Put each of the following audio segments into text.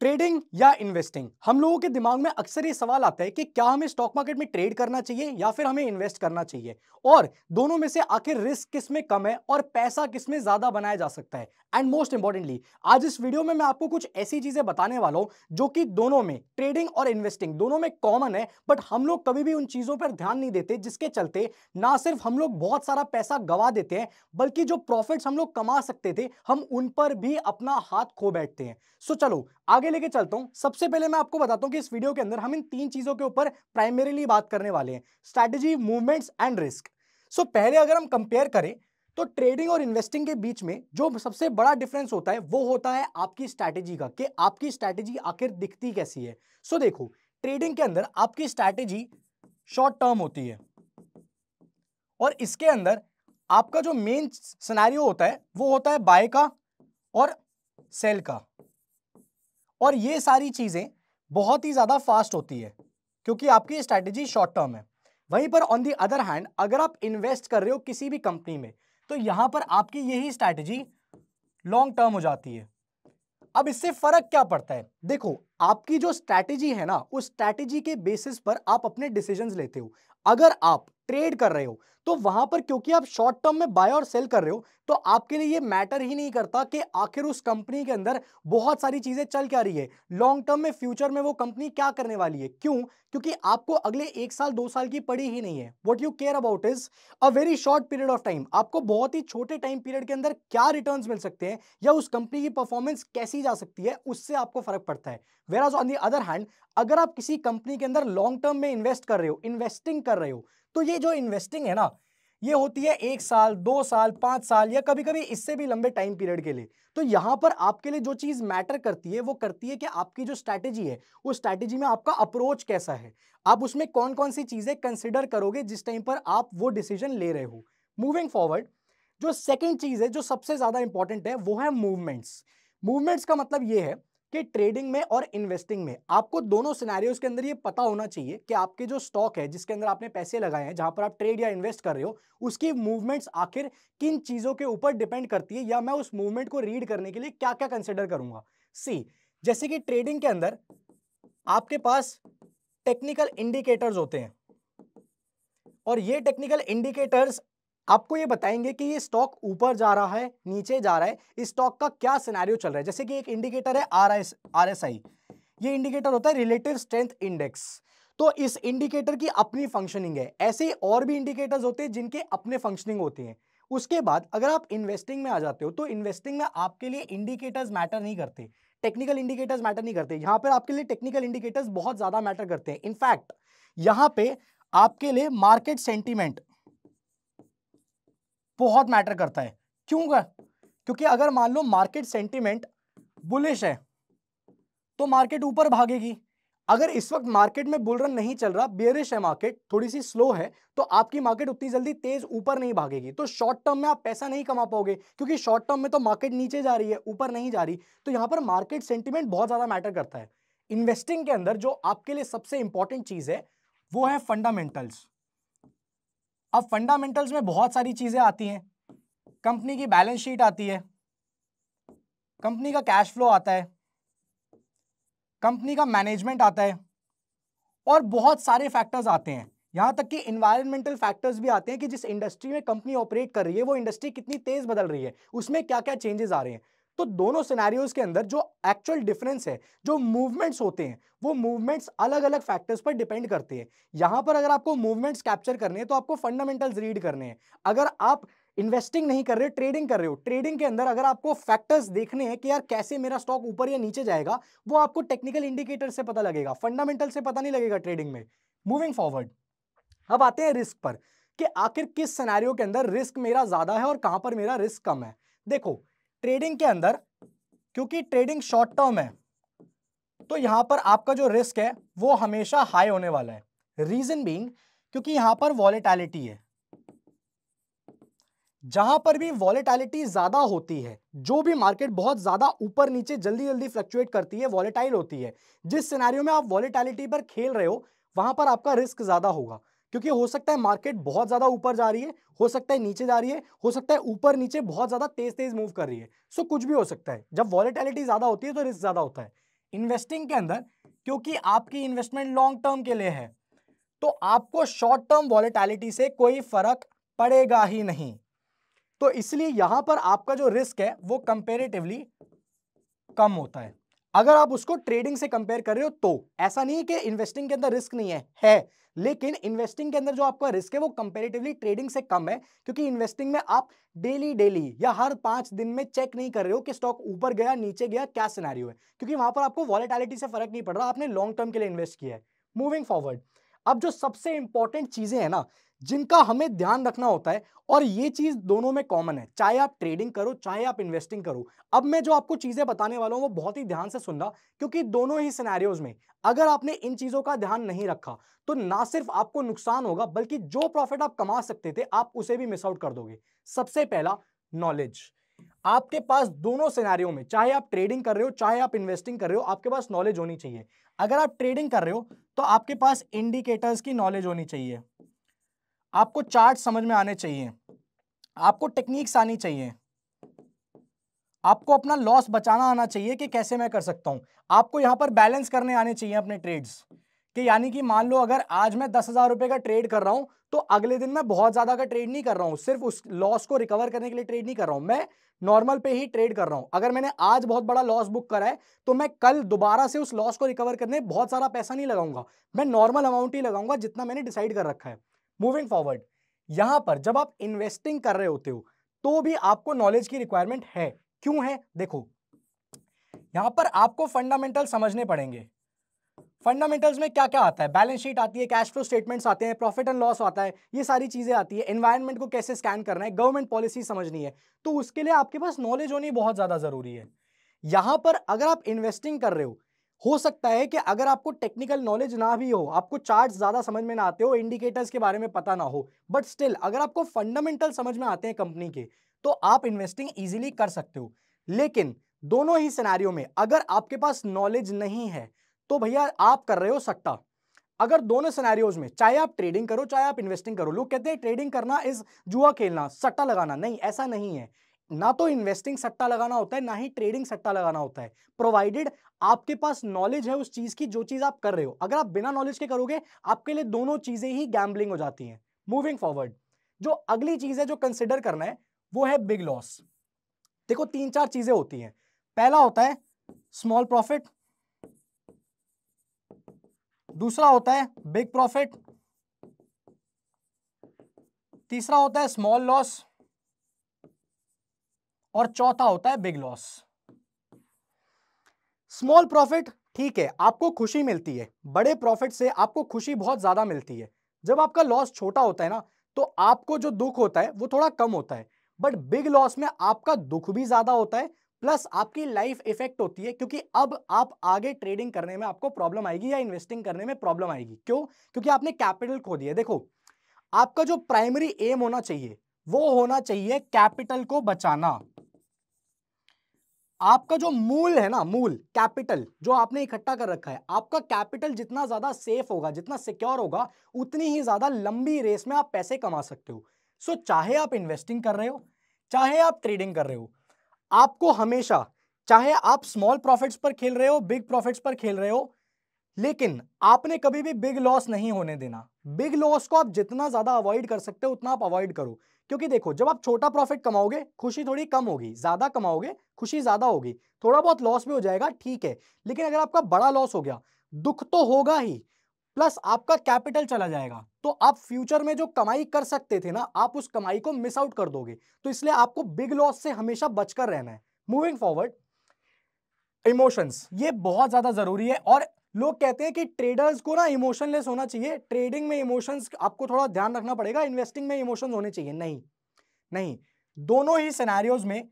trading या investing हम लोगों के दिमाग में अक्सर ये सवाल आता है कि क्या हमें स्टॉक मार्केट में ट्रेड करना चाहिए या फिर हमें इन्वेस्ट करना चाहिए और दोनों में से आखिर रिस्क किस में कम है और पैसा किस में ज्यादा बनाया जा सकता है एंड मोस्ट इंपॉर्टेंटली आज इस वीडियो में मैं आपको कुछ ऐसी चीजें बताने वाला हूं जो कि दोनों में ट्रेडिंग और इन्वेस्टिंग दोनों में कॉमन है बट हम लोग कभी भी उन चीजों पर ध्यान नहीं देते जिसके चलते ना सिर्फ हम लोग बहुत सारा पैसा गवा देते हैं बल्कि जो प्रॉफिट हम लोग कमा सकते थे हम उन पर भी अपना हाथ खो बैठते हैं सो चलो आगे आगे लेके चलता हूँ सबसे पहले मैं आपको बताता हूँ कि इस वीडियो के अंदर हम इन तीन चीज़ों के ऊपर प्राइमरीली बात करने वाले हैं strategy movements and risk so पहले अगर हम कंपेयर करें तो ट्रेडिंग और इन्वेस्टिंग के बीच में जो सबसे बड़ा डिफरेंस होता है वो होता है आपकी स्ट्रैटेजी का कि आपकी स्ट्रैटेजी आखिर दिखती कैसी है सो so, देखो ट्रेडिंग के अंदर आपकी स्ट्रैटेजी शॉर्ट टर्म होती है और इसके अंदर आपका जो मेन सिनेरियो होता है वो होता है बाय का और सेल का और ये सारी चीज़ें बहुत ही ज़्यादा फास्ट होती है क्योंकि आपकी स्ट्रैटेजी शॉर्ट टर्म है वहीं पर ऑन दी अदर हैंड अगर आप इन्वेस्ट कर रहे हो किसी भी कंपनी में तो यहां पर आपकी यही स्ट्रैटेजी लॉन्ग टर्म हो जाती है अब इससे फर्क क्या पड़ता है देखो आपकी जो स्ट्रैटेजी है ना उस स्ट्रैटेजी के बेसिस पर आप अपने डिसीजंस लेते हो अगर आप ट्रेड कर रहे हो तो वहां पर क्योंकि आप शॉर्ट टर्म में बाय और सेल कर रहे हो तो आपके लिए ये मैटर ही नहीं करता कि आखिर उस कंपनी के अंदर बहुत सारी चीजें चल क्या रही है लॉन्ग टर्म में फ्यूचर में वो कंपनी क्या करने वाली है क्यों क्योंकि आपको अगले एक साल दो साल की पड़ी ही नहीं है what you care about is a very short period of time आपको बहुत ही छोटे टाइम पीरियड के अंदर क्या रिटर्न मिल सकते हैं या उस कंपनी की परफॉर्मेंस कैसी जा सकती है उससे आपको फर्क पड़ता है whereas on the other hand अगर आप किसी कंपनी के अंदर लॉन्ग टर्म में इन्वेस्ट कर रहे हो इन्वेस्टिंग कर रहे हो तो ये जो इन्वेस्टिंग है ना ये होती है एक साल दो साल पांच साल या कभी कभी इससे भी लंबे टाइम पीरियड के लिए तो यहां पर आपके लिए जो चीज मैटर करती है वो करती है कि आपकी जो स्ट्रैटेजी है उस स्ट्रैटेजी में आपका अप्रोच कैसा है आप उसमें कौन कौन सी चीजें कंसिडर करोगे जिस टाइम पर आप वो डिसीजन ले रहे हो मूविंग फॉरवर्ड जो सेकेंड चीज है जो सबसे ज्यादा इंपॉर्टेंट है वो है मूवमेंट्स मूवमेंट्स का मतलब ये है कि ट्रेडिंग में और इन्वेस्टिंग में आपको दोनों सिनेरियोज के अंदर ये पता होना चाहिए कि आपके जो स्टॉक है जिसके अंदर आपने पैसे लगाए हैं जहां पर आप ट्रेड या इन्वेस्ट कर रहे हो उसकी मूवमेंट्स आखिर किन चीज़ों के ऊपर डिपेंड करती है या मैं उस मूवमेंट को रीड करने के लिए क्या क्या कंसिडर करूंगा सी जैसे कि ट्रेडिंग के अंदर आपके पास टेक्निकल इंडिकेटर्स होते हैं और ये टेक्निकल इंडिकेटर्स आपको ये बताएंगे कि ये स्टॉक ऊपर जा रहा है नीचे जा रहा है इस स्टॉक का क्या सिनेरियो चल रहा है जैसे कि एक इंडिकेटर है R S R S I ये इंडिकेटर होता है रिलेटिव स्ट्रेंथ इंडेक्स तो इस इंडिकेटर की अपनी फंक्शनिंग है ऐसे और भी इंडिकेटर्स होते हैं जिनके अपने फंक्शनिंग होते हैं उसके बाद अगर आप इन्वेस्टिंग में आ जाते हो तो इन्वेस्टिंग में आपके लिए इंडिकेटर्स मैटर नहीं करते टेक्निकल इंडिकेटर्स मैटर नहीं करते यहाँ पर आपके लिए टेक्निकल इंडिकेटर्स बहुत ज़्यादा मैटर करते हैं इनफैक्ट यहाँ पे आपके लिए मार्केट सेंटीमेंट बहुत मैटर करता है क्यों का क्योंकि अगर मान लो मार्केट सेंटिमेंट बुलिश है तो मार्केट ऊपर भागेगी अगर इस वक्त मार्केट में बुलरन नहीं चल रहा बेरिश है मार्केट थोड़ी सी स्लो है तो आपकी मार्केट उतनी जल्दी तेज ऊपर नहीं भागेगी तो शॉर्ट टर्म में आप पैसा नहीं कमा पाओगे क्योंकि शॉर्ट टर्म में तो मार्केट नीचे जा रही है ऊपर नहीं जा रही तो यहाँ पर मार्केट सेंटिमेंट बहुत ज़्यादा मैटर करता है इन्वेस्टिंग के अंदर जो आपके लिए सबसे इंपॉर्टेंट चीज़ है वो है फंडामेंटल्स अब फंडामेंटल्स में बहुत सारी चीज़ें आती हैं कंपनी की बैलेंस शीट आती है कंपनी का कैश फ्लो आता है कंपनी का मैनेजमेंट आता है और बहुत सारे फैक्टर्स आते हैं यहाँ तक कि इन्वायरमेंटल फैक्टर्स भी आते हैं कि जिस इंडस्ट्री में कंपनी ऑपरेट कर रही है वो इंडस्ट्री कितनी तेज़ बदल रही है उसमें क्या क्या चेंजेस आ रहे हैं तो दोनों सिनेरियोज के अंदर जो एक्चुअल डिफरेंस है जो मूवमेंट्स होते हैं वो मूवमेंट्स अलग अलग फैक्टर्स पर डिपेंड करते हैं यहां पर अगर आपको मूवमेंट्स कैप्चर करने हैं तो आपको फंडामेंटल्स रीड करने हैं अगर आप इन्वेस्टिंग नहीं कर रहे हो ट्रेडिंग कर रहे हो ट्रेडिंग के अंदर अगर आपको फैक्टर्स देखने हैं कि यार कैसे मेरा स्टॉक ऊपर या नीचे जाएगा वो आपको टेक्निकल इंडिकेटर से पता लगेगा फंडामेंटल से पता नहीं लगेगा ट्रेडिंग में मूविंग फॉरवर्ड अब आते हैं रिस्क पर कि आखिर किस सिनेरियो के अंदर रिस्क मेरा ज़्यादा है और कहां पर मेरा रिस्क कम है देखो ट्रेडिंग के अंदर क्योंकि ट्रेडिंग शॉर्ट टर्म है तो यहां पर आपका जो रिस्क है वो हमेशा हाई होने वाला है रीजन बींग क्योंकि यहां पर वॉलेटैलिटी है जहां पर भी वॉलेटैलिटी ज्यादा होती है जो भी मार्केट बहुत ज्यादा ऊपर नीचे जल्दी जल्दी फ्लक्चुएट करती है वॉलेटाइल होती है जिस सिनारियों में आप वॉलेटैलिटी पर खेल रहे हो वहां पर आपका रिस्क ज्यादा होगा क्योंकि हो सकता है मार्केट बहुत ज़्यादा ऊपर जा रही है हो सकता है नीचे जा रही है हो सकता है ऊपर नीचे बहुत ज़्यादा तेज़ तेज़ मूव कर रही है सो so, कुछ भी हो सकता है जब वॉलेटिलिटी ज़्यादा होती है तो रिस्क ज़्यादा होता है इन्वेस्टिंग के अंदर क्योंकि आपकी इन्वेस्टमेंट लॉन्ग टर्म के लिए है तो आपको शॉर्ट टर्म वॉलेटिलिटी से कोई फ़र्क पड़ेगा ही नहीं तो इसलिए यहां पर आपका जो रिस्क है वो कंपेरेटिवली कम होता है अगर आप उसको ट्रेडिंग से कंपेयर कर रहे हो तो ऐसा नहीं है कि इन्वेस्टिंग के अंदर रिस्क नहीं है है लेकिन इन्वेस्टिंग के अंदर जो आपका रिस्क है वो कंपेरेटिवली ट्रेडिंग से कम है क्योंकि इन्वेस्टिंग में आप डेली डेली या हर पांच दिन में चेक नहीं कर रहे हो कि स्टॉक ऊपर गया नीचे गया क्या सिनारियो है क्योंकि वहां पर आपको वॉलेटालिटी से फर्क नहीं पड़ रहा आपने लॉन्ग टर्म के लिए इन्वेस्ट किया है मूविंग फॉरवर्ड अब जो सबसे इंपॉर्टेंट चीजें हैं ना जिनका हमें ध्यान रखना होता है और ये चीज दोनों में कॉमन है चाहे आप ट्रेडिंग करो चाहे आप इन्वेस्टिंग करो अब मैं जो आपको चीजें बताने वाला हूं वो बहुत ही ध्यान से रहा क्योंकि दोनों ही सिनेरियोज में अगर आपने इन चीजों का ध्यान नहीं रखा तो ना सिर्फ आपको नुकसान होगा बल्कि जो प्रॉफिट आप कमा सकते थे आप उसे भी मिस आउट कर दोगे सबसे पहला नॉलेज आपके पास दोनों सिनेरियो में चाहे आप ट्रेडिंग कर रहे हो चाहे आप इन्वेस्टिंग कर रहे हो आपके पास नॉलेज होनी चाहिए अगर आप ट्रेडिंग कर रहे हो तो आपके पास इंडिकेटर्स की नॉलेज होनी चाहिए आपको चार्ट समझ में आने चाहिए आपको टेक्निक्स आनी चाहिए आपको अपना लॉस बचाना आना चाहिए कि कैसे मैं कर सकता हूं आपको यहां पर बैलेंस करने आने चाहिए अपने ट्रेड्स कि यानी कि मान लो अगर आज मैं दस हज़ार रुपए का ट्रेड कर रहा हूं तो अगले दिन मैं बहुत ज़्यादा का ट्रेड नहीं कर रहा हूँ सिर्फ उस लॉस को रिकवर करने के लिए ट्रेड नहीं कर रहा हूँ मैं नॉर्मल पे ही ट्रेड कर रहा हूँ अगर मैंने आज बहुत बड़ा लॉस बुक करा है तो मैं कल दोबारा से उस लॉस को रिकवर करने बहुत सारा पैसा नहीं लगाऊंगा मैं नॉर्मल अमाउंट ही लगाऊंगा जितना मैंने डिसाइड कर रखा है मूविंग फॉरवर्ड यहां पर जब आप इन्वेस्टिंग कर रहे होते हो तो भी आपको नॉलेज की रिक्वायरमेंट है क्यों है देखो यहां पर आपको फंडामेंटल समझने पड़ेंगे फंडामेंटल्स में क्या क्या आता है बैलेंस शीट आती है कैश फ्लो स्टेटमेंट्स आते हैं प्रॉफिट एंड लॉस आता है ये सारी चीज़ें आती है एनवायरमेंट को कैसे स्कैन करना है गवर्नमेंट पॉलिसी समझनी है तो उसके लिए आपके पास नॉलेज होनी बहुत ज़्यादा ज़रूरी है यहां पर अगर आप इन्वेस्टिंग कर रहे हो हो सकता है कि अगर आपको टेक्निकल नॉलेज ना भी हो आपको चार्ट्स ज़्यादा समझ में ना आते हो इंडिकेटर्स के बारे में पता ना हो बट स्टिल अगर आपको फंडामेंटल समझ में आते हैं कंपनी के तो आप इन्वेस्टिंग ईजिली कर सकते हो लेकिन दोनों ही सिनारियों में अगर आपके पास नॉलेज नहीं है तो भैया आप कर रहे हो सकता अगर दोनों सिनारियोज में चाहे आप ट्रेडिंग करो चाहे आप इन्वेस्टिंग करो लोग कहते हैं ट्रेडिंग करना इज जुआ खेलना सट्टा लगाना नहीं ऐसा नहीं है ना तो इन्वेस्टिंग सट्टा लगाना होता है ना ही ट्रेडिंग सट्टा लगाना होता है प्रोवाइडेड आपके पास नॉलेज है उस चीज की जो चीज आप कर रहे हो अगर आप बिना नॉलेज के करोगे आपके लिए दोनों चीजें ही गैम्बलिंग हो जाती हैं मूविंग फॉरवर्ड जो अगली चीज है जो कंसिडर करना है वो है बिग लॉस देखो तीन चार चीजें होती हैं पहला होता है स्मॉल प्रॉफिट दूसरा होता है बिग प्रॉफिट तीसरा होता है स्मॉल लॉस और चौथा होता है बिग लॉस स्मॉल प्रॉफिट ठीक है आपको खुशी मिलती है बड़े प्रॉफिट से आपको खुशी बहुत ज्यादा मिलती है जब आपका लॉस छोटा होता है ना तो आपको जो दुख होता है वो थोड़ा कम होता है बट बिग लॉस में आपका दुख भी ज्यादा होता है प्लस आपकी लाइफ इफेक्ट होती है क्योंकि अब आप आगे ट्रेडिंग करने में आपको प्रॉब्लम आएगी या इन्वेस्टिंग करने में प्रॉब्लम आएगी क्यों क्योंकि आपने कैपिटल खो दिया देखो आपका जो प्राइमरी एम होना चाहिए वो होना चाहिए कैपिटल को बचाना आपका जो मूल है ना मूल कैपिटल जो आपने इकट्ठा कर रखा है आपका कैपिटल जितना ज्यादा सेफ होगा जितना सिक्योर होगा उतनी ही ज्यादा लंबी रेस में आप पैसे कमा सकते हो सो so, चाहे आप इन्वेस्टिंग कर रहे हो चाहे आप ट्रेडिंग कर रहे हो आपको हमेशा चाहे आप स्मॉल प्रॉफिट्स पर खेल रहे हो बिग प्रॉफिट्स पर खेल रहे हो लेकिन आपने कभी भी बिग लॉस नहीं होने देना बिग लॉस को आप जितना ज्यादा अवॉइड कर सकते हो उतना आप अवॉइड करो क्योंकि देखो जब आप छोटा प्रॉफिट कमाओगे खुशी थोड़ी कम होगी ज्यादा कमाओगे खुशी ज्यादा होगी थोड़ा बहुत लॉस भी हो जाएगा ठीक है लेकिन अगर आपका बड़ा लॉस हो गया दुख तो होगा ही प्लस आपका कैपिटल चला जाएगा तो आप फ्यूचर में जो कमाई कर सकते थे ना आप उस कमाई को मिस आउट कर दोगे तो इसलिए आपको बिग लॉस से हमेशा बचकर रहना है मूविंग फॉरवर्ड इमोशंस ये बहुत ज्यादा जरूरी है और लोग कहते हैं कि ट्रेडर्स को ना इमोशनलेस होना चाहिए ट्रेडिंग में इमोशंस आपको थोड़ा ध्यान रखना पड़ेगा इन्वेस्टिंग में इमोशंस होने चाहिए नहीं नहीं दोनों ही सिनेरियोज में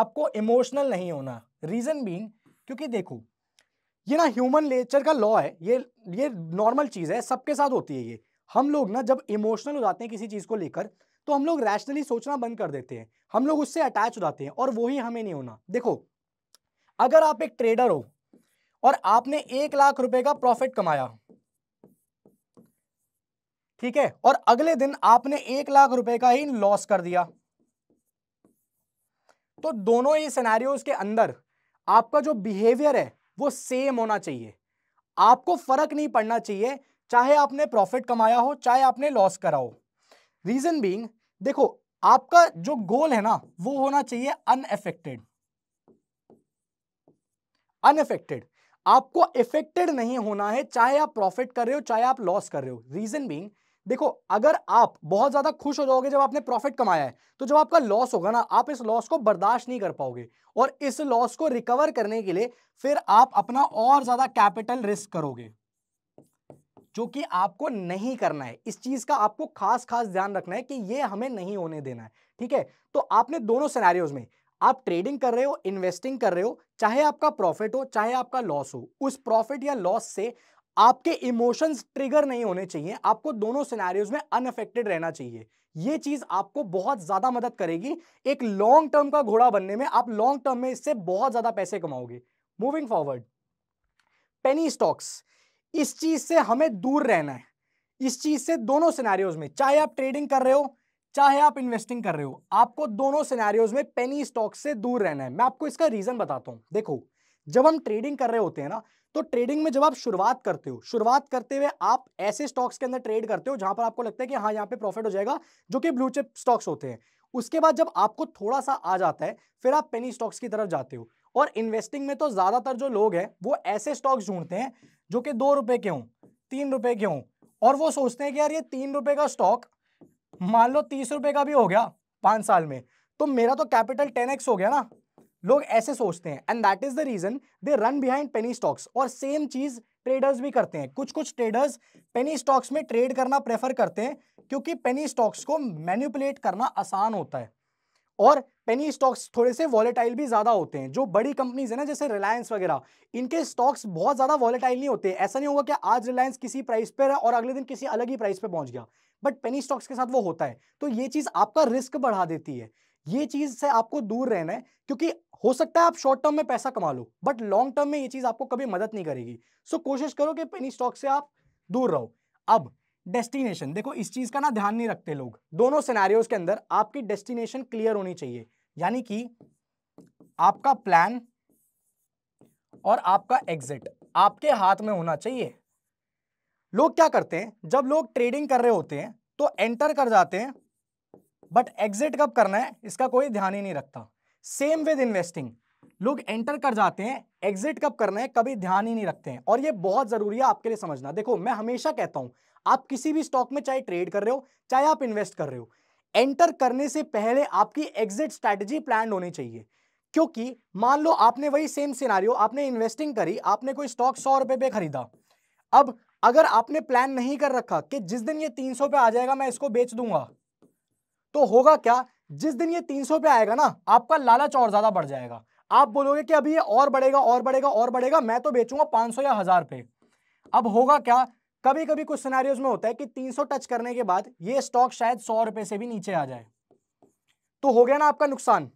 आपको इमोशनल नहीं होना रीजन बीइंग क्योंकि देखो ये ना ह्यूमन नेचर का लॉ है ये ये नॉर्मल चीज़ है सबके साथ होती है ये हम लोग ना जब इमोशनल हो जाते हैं किसी चीज़ को लेकर तो हम लोग रैशनली सोचना बंद कर देते हैं हम लोग उससे अटैच हो जाते हैं और वही हमें नहीं होना देखो अगर आप एक ट्रेडर हो और आपने एक लाख रुपए का प्रॉफिट कमाया ठीक है और अगले दिन आपने एक लाख रुपए का ही लॉस कर दिया तो दोनों ही सिनेरियोज के अंदर आपका जो बिहेवियर है वो सेम होना चाहिए आपको फर्क नहीं पड़ना चाहिए चाहे आपने प्रॉफिट कमाया हो चाहे आपने लॉस करा हो रीजन बीइंग देखो आपका जो गोल है ना वो होना चाहिए अनएफेक्टेड अनएफेक्टेड आपको इफेक्टेड नहीं होना है चाहे आप प्रॉफिट कर रहे हो चाहे आप लॉस कर रहे हो रीजन बींग देखो अगर आप बहुत ज्यादा खुश हो जाओगे जब आपने प्रॉफिट कमाया है तो जब आपका लॉस होगा ना आप इस लॉस को बर्दाश्त नहीं कर पाओगे और इस लॉस को रिकवर करने के लिए फिर आप अपना और ज्यादा कैपिटल रिस्क करोगे जो कि आपको नहीं करना है इस चीज का आपको खास खास ध्यान रखना है कि ये हमें नहीं होने देना है ठीक है तो आपने दोनों सिनेरियोज में आप ट्रेडिंग कर रहे हो इन्वेस्टिंग कर रहे हो चाहे आपका प्रॉफिट हो चाहे आपका लॉस हो उस प्रॉफिट या लॉस से आपके इमोशंस ट्रिगर नहीं होने चाहिए आपको दोनों सिनेरियोज में अनअफेक्टेड रहना चाहिए ये चीज आपको बहुत ज्यादा मदद करेगी एक लॉन्ग टर्म का घोड़ा बनने में आप लॉन्ग टर्म में इससे बहुत ज्यादा पैसे कमाओगे मूविंग फॉरवर्ड पेनी स्टॉक्स इस चीज से हमें दूर रहना है इस चीज से दोनों सिनेरियोज में चाहे आप ट्रेडिंग कर रहे हो चाहे आप इन्वेस्टिंग कर रहे हो आपको दोनों सिनेरियोज में पेनी स्टॉक से दूर रहना है मैं आपको इसका रीजन बताता हूं देखो जब हम ट्रेडिंग कर रहे होते हैं ना तो ट्रेडिंग में जब आप शुरुआत करते हो शुरुआत करते हुए आप ऐसे स्टॉक्स के अंदर ट्रेड करते हो जहां पर आपको लगता है कि हाँ यहाँ पे प्रॉफिट हो जाएगा जो कि ब्लू चिप स्टॉक्स होते हैं उसके बाद जब आपको थोड़ा सा आ जाता है फिर आप पेनी स्टॉक्स की तरफ जाते हो और इन्वेस्टिंग में तो ज्यादातर जो लोग हैं वो ऐसे स्टॉक्स ढूंढते हैं जो कि दो रुपए के हों तीन रुपए के हों और वो सोचते हैं कि यार ये तीन रुपए का स्टॉक मान लो तीस रुपए का भी हो गया पांच साल में तो मेरा तो कैपिटल टेन एक्स हो गया ना लोग ऐसे सोचते हैं and that is the reason they run behind penny stocks और सेम चीज ट्रेडर्स भी करते हैं कुछ कुछ ट्रेडर्स पेनी स्टॉक्स में ट्रेड करना प्रेफर करते हैं क्योंकि पेनी स्टॉक्स को मैन्युपुलेट करना आसान होता है और पेनी स्टॉक्स थोड़े से वॉलेटाइल भी ज़्यादा होते हैं जो बड़ी कंपनीज है ना जैसे रिलायंस वगैरह इनके स्टॉक्स बहुत ज़्यादा वॉलेटाइल नहीं होते ऐसा नहीं होगा कि आज रिलायंस किसी प्राइस पर और अगले दिन किसी अलग ही प्राइस पर पहुंच गया बट पेनी स्टॉक्स के साथ वो होता है तो ये चीज़ आपका रिस्क बढ़ा देती है ये चीज़ से आपको दूर रहना है क्योंकि हो सकता है आप शॉर्ट टर्म में पैसा कमा लो बट लॉन्ग टर्म में ये चीज़ आपको कभी मदद नहीं करेगी सो कोशिश करो कि पेनी स्टॉक से आप दूर रहो अब डेस्टिनेशन देखो इस चीज़ का ना ध्यान नहीं रखते लोग दोनों सिनेरियोज के अंदर आपकी डेस्टिनेशन क्लियर होनी चाहिए यानी कि आपका प्लान और आपका एग्जिट आपके हाथ में होना चाहिए लोग क्या करते हैं जब लोग ट्रेडिंग कर रहे होते हैं तो एंटर कर जाते हैं बट एग्जिट कब करना है इसका कोई ध्यान ही नहीं रखता सेम विद इन्वेस्टिंग लोग एंटर कर जाते हैं एग्जिट कब करना है कभी ध्यान ही नहीं रखते हैं और ये बहुत ज़रूरी है आपके लिए समझना देखो मैं हमेशा कहता हूं आप किसी भी स्टॉक में चाहे ट्रेड कर रहे हो चाहे आप इन्वेस्ट कर रहे हो एंटर करने से पहले आपकी एग्जिट स्ट्रैटेजी प्लान होनी चाहिए क्योंकि मान लो आपने वही सेम सिनारियो आपने इन्वेस्टिंग करी आपने कोई स्टॉक सौ रुपए पे खरीदा अब अगर आपने प्लान नहीं कर रखा कि जिस दिन ये तीन सौ पे आ जाएगा मैं इसको बेच दूंगा तो होगा क्या जिस दिन ये तीन सौ पे आएगा ना आपका लालच और ज्यादा बढ़ जाएगा आप बोलोगे कि अभी ये और बढ़ेगा और बढ़ेगा और बढ़ेगा मैं तो बेचूंगा 500 या हज़ार पे अब होगा क्या कभी कभी कुछ सिनारियोज में होता है कि 300 टच करने के बाद ये स्टॉक शायद सौ रुपए से भी नीचे आ जाए तो हो गया ना आपका नुकसान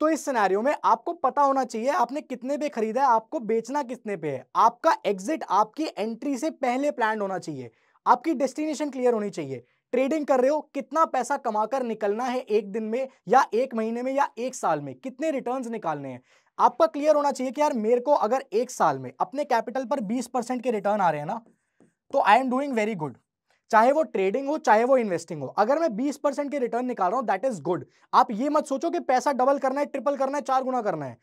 तो इस सिनेरियो में आपको पता होना चाहिए आपने कितने पे खरीदा है आपको बेचना कितने पे है आपका एग्जिट आपकी एंट्री से पहले प्लान होना चाहिए आपकी डेस्टिनेशन क्लियर होनी चाहिए ट्रेडिंग कर रहे हो कितना पैसा कमाकर निकलना है एक दिन में या एक महीने में या एक साल में कितने रिटर्न निकालने हैं आपका क्लियर होना चाहिए कि यार मेरे को अगर एक साल में अपने कैपिटल पर बीस परसेंट के रिटर्न आ रहे हैं ना तो I am doing very good चाहे वो ट्रेडिंग हो चाहे वो इन्वेस्टिंग हो अगर मैं 20 परसेंट के रिटर्न निकाल रहा हूं दैट इज गुड आप ये मत सोचो कि पैसा डबल करना है ट्रिपल करना है चार गुना करना है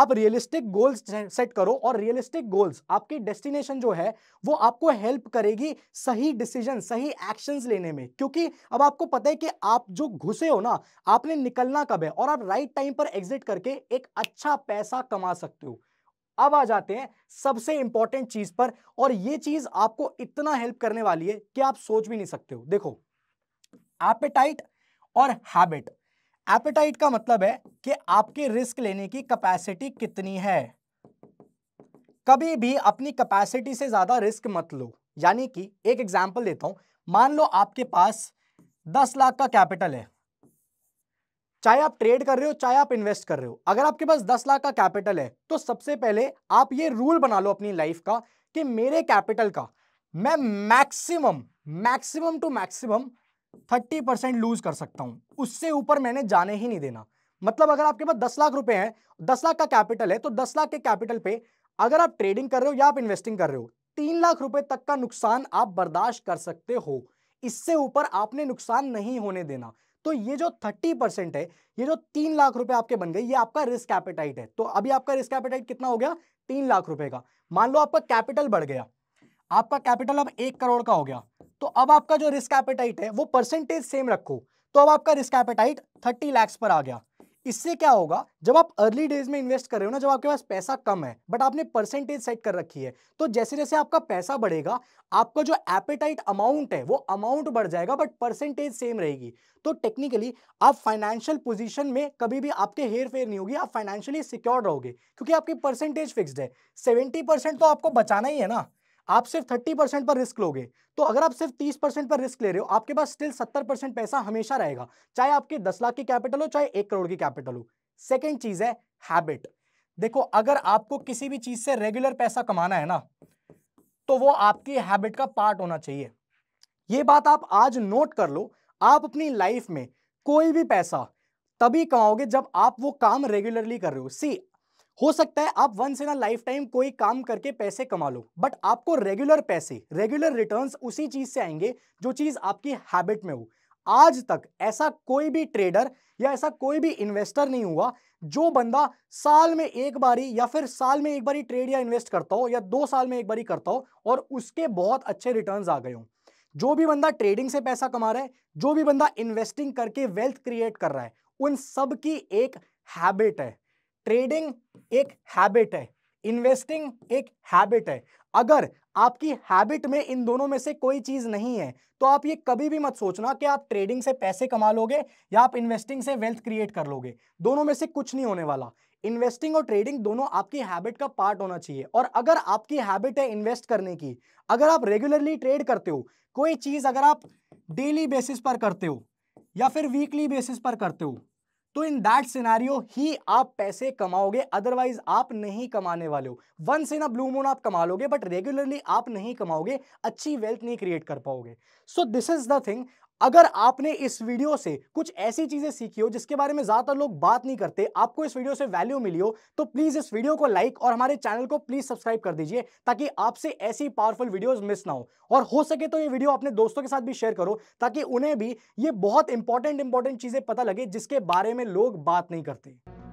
आप रियलिस्टिक गोल्स सेट करो और रियलिस्टिक गोल्स आपकी डेस्टिनेशन जो है वो आपको हेल्प करेगी सही डिसीजन सही एक्शंस लेने में क्योंकि अब आपको पता है कि आप जो घुसे हो ना आपने निकलना कब है और आप राइट टाइम पर एग्जिट करके एक अच्छा पैसा कमा सकते हो अब आ जाते हैं सबसे इंपॉर्टेंट चीज पर और ये चीज आपको इतना हेल्प करने वाली है कि आप सोच भी नहीं सकते हो देखो एपेटाइट और हैबिट एपेटाइट का मतलब है कि आपके रिस्क लेने की कैपेसिटी कितनी है कभी भी अपनी कैपेसिटी से ज़्यादा रिस्क मत लो यानी कि एक एग्जाम्पल देता हूं मान लो आपके पास दस लाख का कैपिटल है चाहे आप ट्रेड कर रहे हो चाहे आप इन्वेस्ट कर रहे हो अगर आपके पास दस लाख का कैपिटल है तो सबसे पहले आप ये रूल बना लो अपनी लाइफ का कि मेरे कैपिटल का मैं maximum maximum to maximum thirty percent lose कर सकता हूं उससे ऊपर मैंने जाने ही नहीं देना मतलब अगर आपके पास दस लाख रुपए हैं दस लाख का कैपिटल है तो दस लाख के कैपिटल पे अगर आप ट्रेडिंग कर रहे हो या आप इन्वेस्टिंग कर रहे हो तीन लाख रुपए तक का नुकसान आप बर्दाश्त कर सकते हो इससे ऊपर आपने नुकसान नहीं होने देना तो ये जो थर्टी परसेंट है ये जो तीन लाख रुपए आपके बन गए ये आपका रिस्क कैपिटाइट है तो अभी आपका रिस्क कैपिटाइट कितना हो गया तीन लाख रुपए का मान लो आपका कैपिटल बढ़ गया आपका कैपिटल अब एक करोड़ का हो गया तो अब आपका जो रिस्क एपेटाइट है वो परसेंटेज सेम रखो तो अब आपका रिस्क एपेटाइट थर्टी लैक्स पर आ गया इससे क्या होगा जब आप अर्ली डेज में इन्वेस्ट कर रहे हो ना जब आपके पास पैसा कम है बट आपने परसेंटेज सेट कर रखी है तो जैसे जैसे आपका पैसा बढ़ेगा आपका जो एपेटाइट अमाउंट है वो अमाउंट बढ़ जाएगा बट परसेंटेज सेम रहेगी तो टेक्निकली आप फाइनेंशियल पोजीशन में कभी भी आपके हेर फेर नहीं होगी आप फाइनेंशियली सिक्योर रहोगे क्योंकि आपकी परसेंटेज फिक्सड है सेवेंटी तो आपको बचाना ही है ना आप सिर्फ थर्टी परसेंट पर रिस्क लोगे तो अगर आप सिर्फ तीस परसेंट पर रिस्क ले रहे हो आपके पास स्टिल सत्तर परसेंट पैसा हमेशा रहेगा चाहे आपके दस लाख की कैपिटल हो चाहे एक करोड़ की कैपिटल हो सेकेंड चीज है हैबिट देखो अगर आपको किसी भी चीज से रेगुलर पैसा कमाना है ना तो वो आपकी हैबिट का पार्ट होना चाहिए ये बात आप आज नोट कर लो आप अपनी लाइफ में कोई भी पैसा तभी कमाओगे जब आप वो काम रेगुलरली कर रहे हो सी हो सकता है आप once in a lifetime कोई काम करके पैसे कमा लो बट आपको रेगुलर पैसे रेगुलर रिटर्न्स उसी चीज से आएंगे जो चीज आपकी हैबिट में हो आज तक ऐसा कोई भी ट्रेडर या ऐसा कोई भी इन्वेस्टर नहीं हुआ जो बंदा साल में एक बारी या फिर साल में एक बारी ट्रेड या इन्वेस्ट करता हो या दो साल में एक बारी करता हो और उसके बहुत अच्छे रिटर्न्स आ गए हों जो भी बंदा ट्रेडिंग से पैसा कमा रहा है जो भी बंदा इन्वेस्टिंग करके वेल्थ क्रिएट कर रहा है उन सब की एक हैबिट है ट्रेडिंग एक हैबिट है इन्वेस्टिंग एक हैबिट है अगर आपकी हैबिट में इन दोनों में से कोई चीज़ नहीं है तो आप ये कभी भी मत सोचना कि आप ट्रेडिंग से पैसे कमा लोगे या आप इन्वेस्टिंग से वेल्थ क्रिएट कर लोगे दोनों में से कुछ नहीं होने वाला इन्वेस्टिंग और ट्रेडिंग दोनों आपकी हैबिट का पार्ट होना चाहिए और अगर आपकी हैबिट है इन्वेस्ट करने की अगर आप रेगुलरली ट्रेड करते हो कोई चीज़ अगर आप डेली बेसिस पर करते हो या फिर वीकली बेसिस पर करते हो तो इन दैट सिनारियो ही आप पैसे कमाओगे अदरवाइज आप नहीं कमाने वाले हो once in a blue moon आप कमा लोगे बट रेगुलरली आप नहीं कमाओगे अच्छी वेल्थ नहीं क्रिएट कर पाओगे so this is the thing अगर आपने इस वीडियो से कुछ ऐसी चीजें सीखी हो जिसके बारे में ज्यादातर लोग बात नहीं करते आपको इस वीडियो से वैल्यू मिली हो तो प्लीज इस वीडियो को लाइक और हमारे चैनल को प्लीज सब्सक्राइब कर दीजिए ताकि आपसे ऐसी पावरफुल वीडियोस मिस ना हो और हो सके तो ये वीडियो अपने दोस्तों के साथ भी शेयर करो ताकि उन्हें भी ये बहुत इंपॉर्टेंट इंपॉर्टेंट चीजें पता लगे जिसके बारे में लोग बात नहीं करते